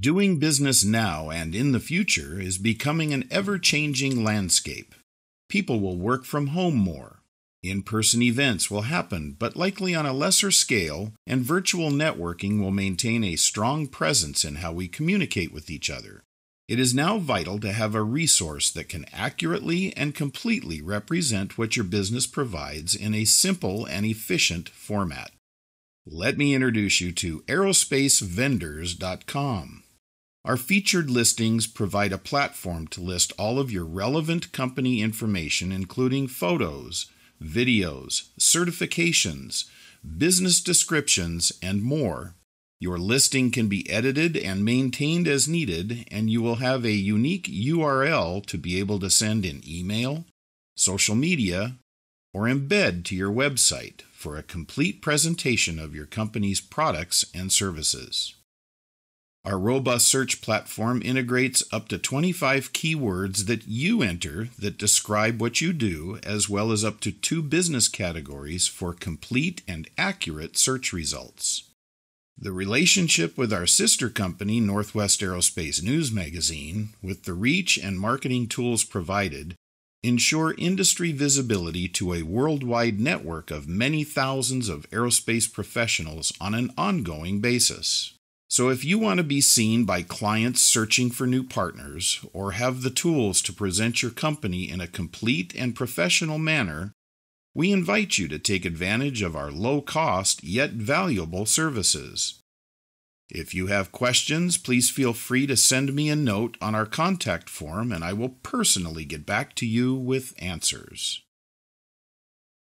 Doing business now and in the future is becoming an ever changing landscape. People will work from home more. In person events will happen, but likely on a lesser scale, and virtual networking will maintain a strong presence in how we communicate with each other. It is now vital to have a resource that can accurately and completely represent what your business provides in a simple and efficient format. Let me introduce you to aerospaceVendors.com. Our featured listings provide a platform to list all of your relevant company information, including photos, videos, certifications, business descriptions, and more. Your listing can be edited and maintained as needed, and you will have a unique URL to be able to send in email, social media, or embed to your website for a complete presentation of your company's products and services. Our robust search platform integrates up to 25 keywords that you enter that describe what you do, as well as up to two business categories for complete and accurate search results. The relationship with our sister company, Northwest Aerospace News Magazine, with the reach and marketing tools provided, ensure industry visibility to a worldwide network of many thousands of aerospace professionals on an ongoing basis. So, if you want to be seen by clients searching for new partners or have the tools to present your company in a complete and professional manner, we invite you to take advantage of our low cost yet valuable services. If you have questions, please feel free to send me a note on our contact form and I will personally get back to you with answers.